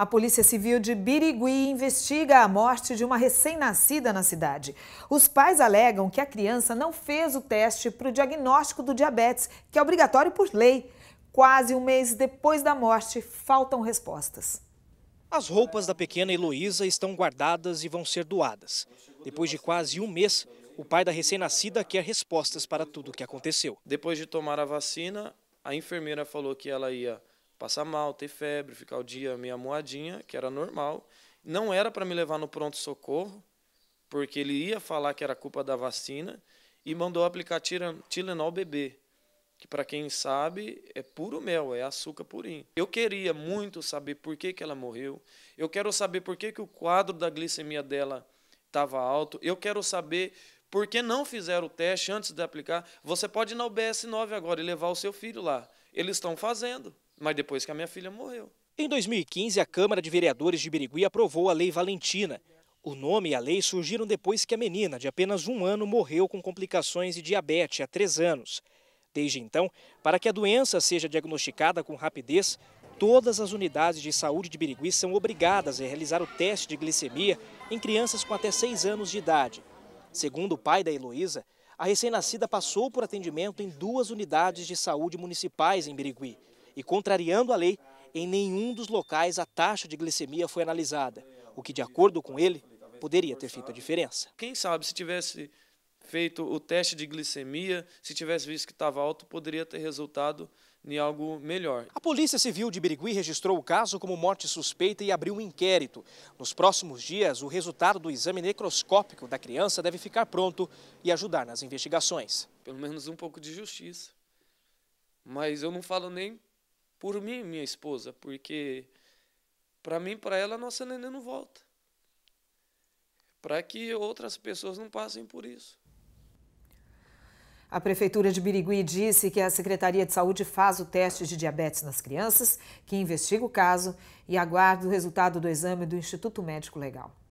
A Polícia Civil de Birigui investiga a morte de uma recém-nascida na cidade. Os pais alegam que a criança não fez o teste para o diagnóstico do diabetes, que é obrigatório por lei. Quase um mês depois da morte, faltam respostas. As roupas da pequena Heloísa estão guardadas e vão ser doadas. Depois de quase um mês, o pai da recém-nascida quer respostas para tudo o que aconteceu. Depois de tomar a vacina, a enfermeira falou que ela ia passar mal, ter febre, ficar o dia meio moadinha, que era normal. Não era para me levar no pronto-socorro, porque ele ia falar que era culpa da vacina, e mandou aplicar Tilenol bebê, que para quem sabe é puro mel, é açúcar purinho. Eu queria muito saber por que, que ela morreu, eu quero saber por que, que o quadro da glicemia dela estava alto, eu quero saber por que não fizeram o teste antes de aplicar. Você pode ir na UBS 9 agora e levar o seu filho lá, eles estão fazendo mas depois que a minha filha morreu. Em 2015, a Câmara de Vereadores de Birigui aprovou a Lei Valentina. O nome e a lei surgiram depois que a menina, de apenas um ano, morreu com complicações de diabetes há três anos. Desde então, para que a doença seja diagnosticada com rapidez, todas as unidades de saúde de Birigui são obrigadas a realizar o teste de glicemia em crianças com até seis anos de idade. Segundo o pai da Heloísa, a recém-nascida passou por atendimento em duas unidades de saúde municipais em Birigui e contrariando a lei, em nenhum dos locais a taxa de glicemia foi analisada, o que, de acordo com ele, poderia ter feito a diferença. Quem sabe se tivesse feito o teste de glicemia, se tivesse visto que estava alto, poderia ter resultado em algo melhor. A Polícia Civil de Birigui registrou o caso como morte suspeita e abriu um inquérito. Nos próximos dias, o resultado do exame necroscópico da criança deve ficar pronto e ajudar nas investigações. Pelo menos um pouco de justiça. Mas eu não falo nem por mim e minha esposa, porque para mim, para ela, nossa neném não volta. Para que outras pessoas não passem por isso. A Prefeitura de Birigui disse que a Secretaria de Saúde faz o teste de diabetes nas crianças, que investiga o caso e aguarda o resultado do exame do Instituto Médico Legal.